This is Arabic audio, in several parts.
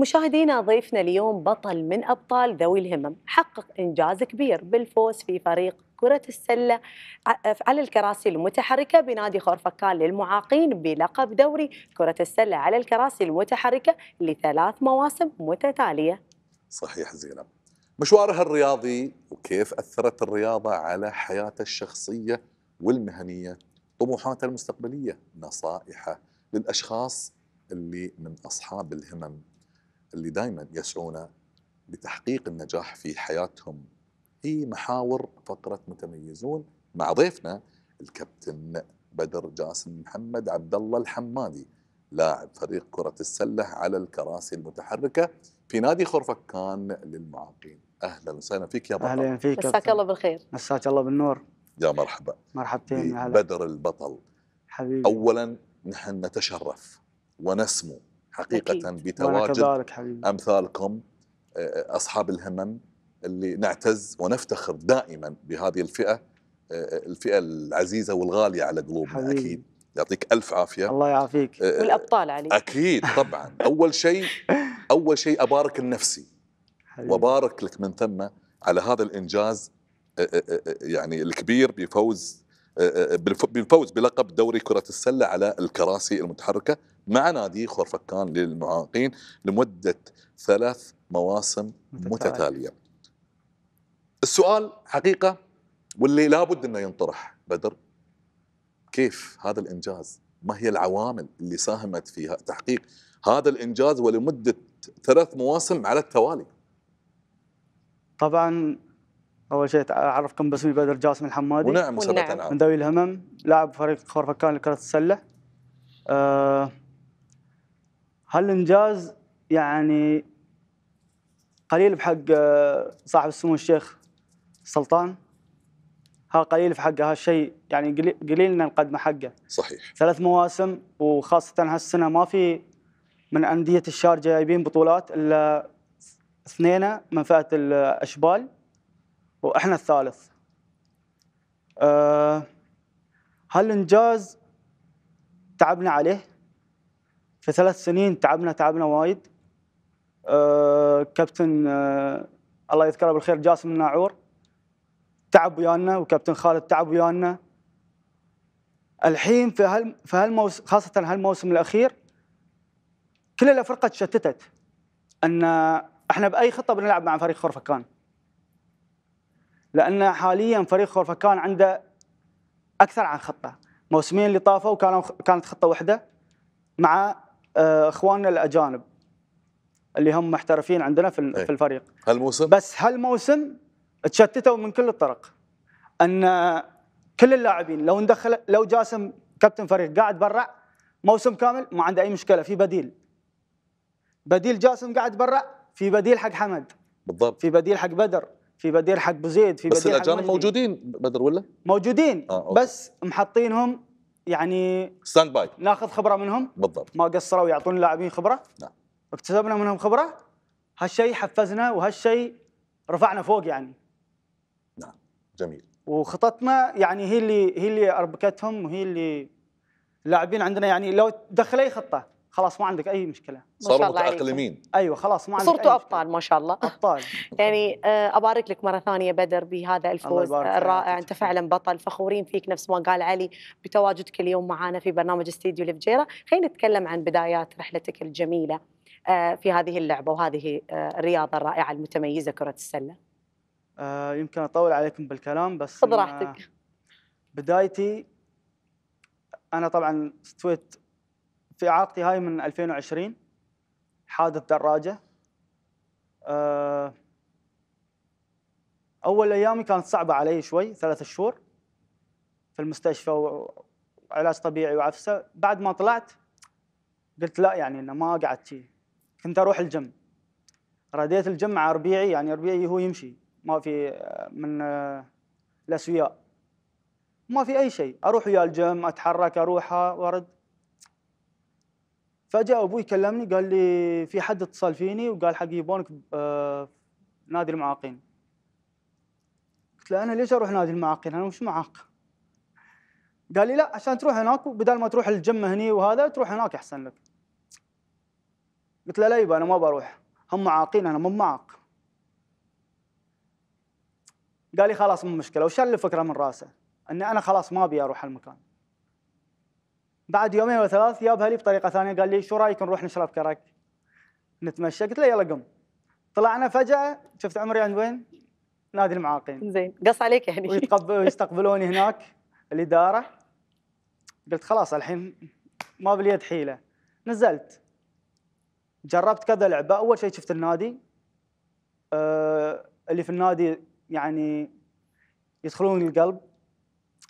مشاهدينا ضيفنا اليوم بطل من أبطال ذوي الهمم حقق إنجاز كبير بالفوز في فريق كرة السلة على الكراسي المتحركة بنادي خورفكان للمعاقين بلقب دوري كرة السلة على الكراسي المتحركة لثلاث مواسم متتالية صحيح زينب مشوارها الرياضي وكيف أثرت الرياضة على حياته الشخصية والمهنية طموحاته المستقبلية نصائحه للأشخاص اللي من أصحاب الهمم اللي دائما يسعون لتحقيق النجاح في حياتهم هي محاور فقرة متميزون مع ضيفنا الكابتن بدر جاسم محمد عبد الله الحمادي لاعب فريق كرة السلة على الكراسي المتحركة في نادي خرفكان للمعاقين أهلا وسهلا فيك يا بدر أهلا فيك مساك الله بالخير مساك الله بالنور يا مرحبا مرحبتين يا بدر البطل حبيبي أولا نحن نتشرف ونسمو حقيقه بتواجد امثالكم آه، آه، اصحاب الهمم اللي نعتز ونفتخر دائما بهذه الفئه آه، الفئه العزيزه والغاليه على قلوبنا حبيبي. اكيد يعطيك الف عافيه الله يعافيك والابطال علي اكيد طبعا اول شيء اول شيء ابارك لنفسي وبارك لك من ثم على هذا الانجاز يعني الكبير بفوز بالفوز بلقب دوري كره السله على الكراسي المتحركه مع نادي خرفكان للمعاقين لمدة ثلاث مواسم متتالية السؤال حقيقة واللي لابد أنه ينطرح بدر كيف هذا الإنجاز ما هي العوامل اللي ساهمت في تحقيق هذا الإنجاز ولمدة ثلاث مواسم على التوالي طبعا اول شيء اعرفكم باسمي بدر جاسم الحمادي ونعم ونعم. نعم. من ذوي الهمم لاعب فريق خورفكان لكره السله أه هالانجاز يعني قليل بحق آه، صاحب السمو الشيخ سلطان ها قليل في حقه هالشيء يعني قليل ان نقدمه حقه صحيح ثلاث مواسم وخاصه هالسنه ما في من انديه الشارجه جايبين بطولات الا اثنين من فئه الاشبال واحنا الثالث آه، هالانجاز تعبنا عليه في ثلاث سنين تعبنا تعبنا وايد أه كابتن أه الله يذكره بالخير جاسم الناعور تعب ويانا وكابتن خالد تعب ويانا الحين في هال في هالموسم خاصه هالموسم الاخير كل الفرقه تشتتت ان احنا باي خطه بنلعب مع فريق خرفكان لان حاليا فريق خرفكان عنده اكثر عن خطه موسمين اللي طافوا كانوا كانت خطه واحده مع آه، اخواننا الاجانب اللي هم محترفين عندنا في إيه. في الفريق هالموسم بس هالموسم تشتتوا من كل الطرق ان كل اللاعبين لو ندخل لو جاسم كابتن فريق قاعد برا موسم كامل ما عنده اي مشكله في بديل بديل جاسم قاعد برا في بديل حق حمد بالضبط في بديل حق بدر في بديل حق بزيد في بس بديل الاجانب موجودين بدر ولا موجودين آه، بس محطينهم يعني ستاند باي ناخذ خبره منهم بالضبط ما قصروا يعطون اللاعبين خبره نعم اكتسبنا منهم خبره هالشيء حفزنا وهالشيء رفعنا فوق يعني نعم جميل وخططنا يعني هي اللي هي اللي اربكتهم وهي اللي اللاعبين عندنا يعني لو دخل اي خطه خلاص ما عندك اي مشكله صاروا متاقلمين ايوه خلاص ما عندك صرتوا ابطال ما شاء الله ابطال يعني آه، ابارك لك مره ثانيه بدر بهذا الفوز الرائع انت فعلا بطل فخورين فيك نفس ما قال علي بتواجدك اليوم معنا في برنامج استديو الفجيره خلينا نتكلم عن بدايات رحلتك الجميله آه، في هذه اللعبه وهذه آه، الرياضه الرائعه المتميزه كره السله يمكن اطول عليكم بالكلام بس خذ راحتك بدايتي انا طبعا استويت في اعاقتي هاي من 2020 حادث دراجه آه، اول ايامي كانت صعبه علي شوي ثلاثة شهور في المستشفى وعلاج طبيعي وعفسه بعد ما طلعت قلت لا يعني انه ما قعدت شيء كنت اروح الجيم رديت الجيم مع ربيعي يعني ربيعي هو يمشي ما في آه، من آه، الاسوياء ما في اي شيء اروح ويا الجيم اتحرك اروح وارد فجاء ابوي كلمني قال لي في حد اتصل فيني وقال حق يبونك آه، نادي المعاقين قلت له انا ليش اروح نادي المعاقين انا مش معاق قال لي لا عشان تروح هناك وبدال ما تروح الجمة هني وهذا تروح هناك احسن لك قلت له لا يبا انا ما بروح هم معاقين انا مو معاق قال لي خلاص مو مشكله وشال الفكره من راسه اني انا خلاص ما ابي اروح المكان بعد يومين وثلاث جابها لي بطريقه ثانيه قال لي شو رايك نروح نشرب كرك نتمشى قلت له يلا قم طلعنا فجاه شفت عمري عند وين نادي المعاقين زين قص عليك يعني ويتقبل ويستقبلوني هناك الاداره قلت خلاص الحين ما باليد حيله نزلت جربت كذا لعبه اول شيء شفت النادي أه اللي في النادي يعني يدخلون القلب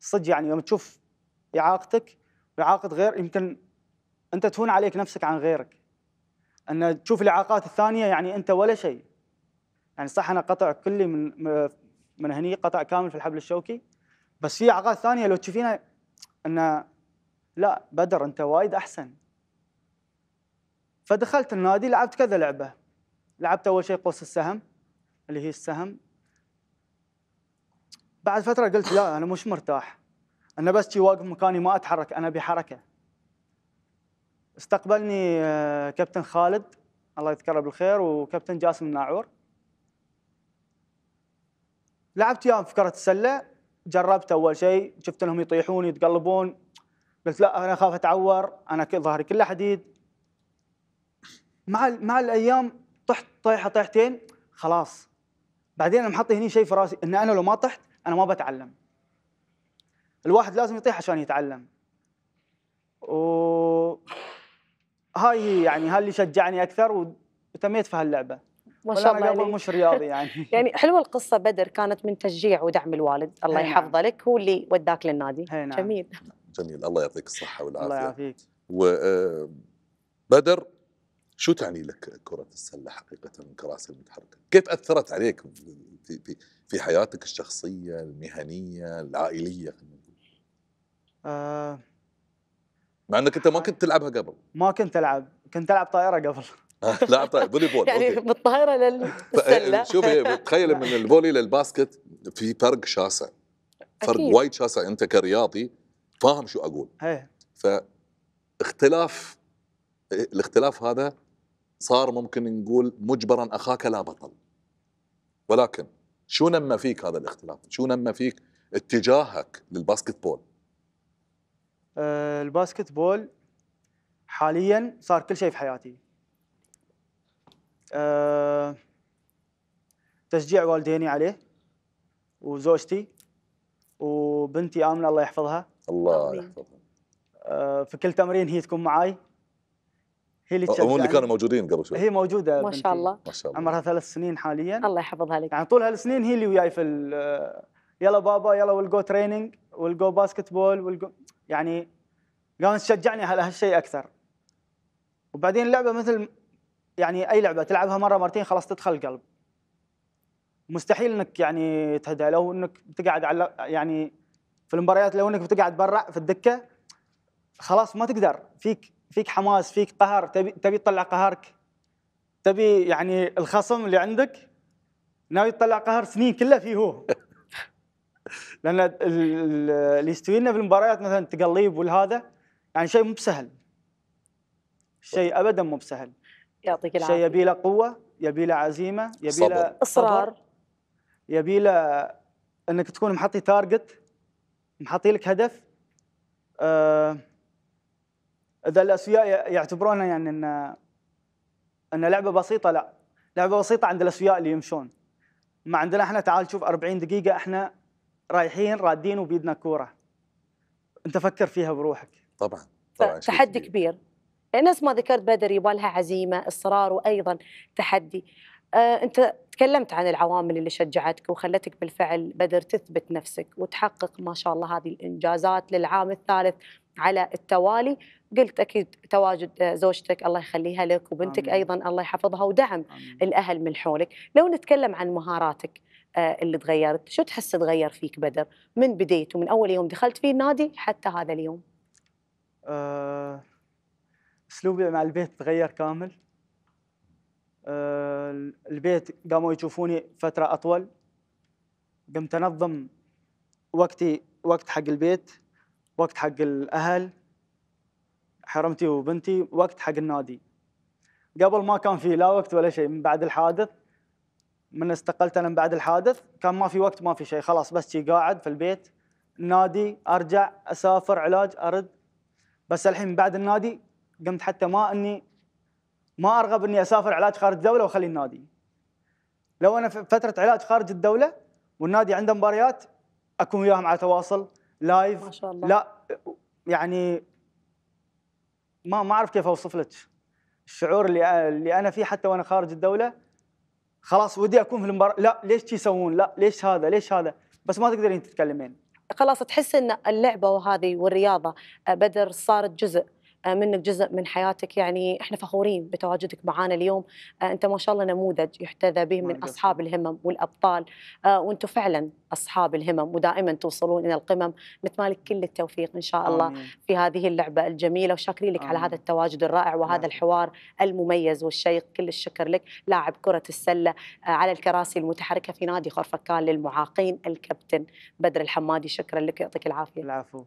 صدق يعني يوم تشوف اعاقتك بعاقد غير يمكن انت تهون عليك نفسك عن غيرك ان تشوف الاعاقات الثانيه يعني انت ولا شيء يعني صح انا قطع كلي من من هني قطع كامل في الحبل الشوكي بس في اعاقات ثانيه لو تشوفينها ان لا بدر انت وايد احسن فدخلت النادي لعبت كذا لعبه لعبت اول شيء قوس السهم اللي هي السهم بعد فتره قلت لا انا مش مرتاح انا بس شي واقف مكاني ما اتحرك انا بحركه استقبلني آه، كابتن خالد الله يذكره بالخير وكابتن جاسم الناعور لعبت وياهم في كره السله جربت اول شيء شفت انهم يطيحون يتقلبون قلت لا انا اخاف اتعور انا ظهري كله حديد مع مع الايام طحت طيحه طيحتين خلاص بعدين انا محط هني شيء في راسي ان انا لو ما طحت انا ما بتعلم الواحد لازم يطيح عشان يتعلم وهاي هي يعني هاي اللي شجعني اكثر وتميت في هاللعبه ما شاء الله قبل مش رياضي يعني يعني حلوه القصه بدر كانت من تشجيع ودعم الوالد الله نعم. يحفظه لك هو اللي وداك للنادي نعم. جميل جميل الله يعطيك الصحه والعافيه الله يعافيك وبدر آه، شو تعني لك كرة السلة حقيقة الكراسي المتحركة؟ كيف أثرت عليك في في في حياتك الشخصية، المهنية، العائلية؟ خلينا آه مع انك انت ما كنت تلعبها قبل ما كنت العب كنت العب طائره قبل لا طيب فولي بول يعني بالطائره من الطائره للسله شوفي تخيل من الفولي للباسكت في فرق شاسع فرق وايد شاسع انت كرياضي فاهم شو اقول ايه فاختلاف الاختلاف هذا صار ممكن نقول مجبرا اخاك لا بطل ولكن شو نمى فيك هذا الاختلاف شو نمى فيك اتجاهك للباسكت بول آه، الباسكت بول حاليا صار كل شيء في حياتي آه، تشجيع والديني عليه وزوجتي وبنتي امنه الله يحفظها الله يحفظها آه، في كل تمرين هي تكون معاي هي اللي هم اللي كانوا موجودين قبل شوي هي موجوده ما شاء الله ما شاء الله عمرها ثلاث سنين حاليا الله يحفظها لك يعني طول هالسنين هي اللي وياي في يلا بابا يلا ويل جو تريننج ويل جو باسكت بول ويل جو يعني قامت تشجعني على هالشيء اكثر وبعدين اللعبه مثل يعني اي لعبه تلعبها مره مرتين خلاص تدخل القلب مستحيل انك يعني تهدى لو انك بتقعد على يعني في المباريات لو انك بتقعد برا في الدكه خلاص ما تقدر فيك فيك حماس فيك قهر تبي تبي تطلع قهرك تبي يعني الخصم اللي عندك ناوي يطلع قهر سنين كلها فيه هو لان اللي يستوي لنا بالمباريات مثلا تقليب والهذا يعني شيء مو بسهل شيء طيب. ابدا مو بسهل يعطيك العافيه شيء يبي له قوه يبي له عزيمه يبي له اصرار يبي له انك تكون محطي تارجت محطي لك هدف آه اذا الاسوياء يعتبرون يعني ان ان لعبه بسيطه لا لعبه بسيطه عند الاسوياء اللي يمشون ما عندنا احنا تعال شوف 40 دقيقه احنا رايحين رادين وبيدنا كوره انت فكر فيها بروحك طبعا طبعا تحدي كبير. كبير نفس ما ذكرت بدر يبالها عزيمه اصرار وايضا تحدي آه انت تكلمت عن العوامل اللي شجعتك وخلتك بالفعل بدر تثبت نفسك وتحقق ما شاء الله هذه الانجازات للعام الثالث على التوالي قلت اكيد تواجد آه، زوجتك الله يخليها لك وبنتك آمين. ايضا الله يحفظها ودعم آمين. الاهل من حولك لو نتكلم عن مهاراتك آه، اللي تغيرت شو تحس تغير فيك بدر من بديت ومن اول يوم دخلت فيه النادي حتى هذا اليوم آه، اسلوبي مع البيت تغير كامل آه، البيت قاموا يشوفوني فتره اطول قمت انظم وقتي وقت حق البيت وقت حق الاهل حرمتي وبنتي وقت حق النادي قبل ما كان في لا وقت ولا شيء من بعد الحادث من استقلت انا من بعد الحادث كان ما في وقت ما في شيء خلاص بس شي قاعد في البيت نادي ارجع اسافر علاج ارد بس الحين بعد النادي قمت حتى ما اني ما ارغب اني اسافر علاج خارج الدوله واخلي النادي لو انا في فتره علاج خارج الدوله والنادي عنده مباريات اكون وياهم على تواصل لايف ما شاء الله. لا يعني ما ما اعرف كيف اوصف لك الشعور اللي اللي انا فيه حتى وانا خارج الدوله خلاص ودي اكون في المباراه لا ليش تسوون لا ليش هذا ليش هذا بس ما تقدرين تتكلمين خلاص تحس ان اللعبه وهذه والرياضه آه، بدر صارت جزء آه، منك جزء من حياتك يعني احنا فخورين بتواجدك معانا اليوم آه، انت ما شاء الله نموذج يحتذى به من اصحاب الهمم والابطال آه، وانتم فعلا اصحاب الهمم ودائما توصلون الى القمم نتمالك كل التوفيق ان شاء الله في هذه اللعبه الجميله وشاكرين لك على هذا التواجد الرائع وهذا آمين. نعم. الحوار المميز والشيق كل الشكر لك لاعب كره السله على الكراسي المتحركه في نادي خرفكان للمعاقين الكابتن بدر الحمادي شكرا لك يعطيك العافيه العفو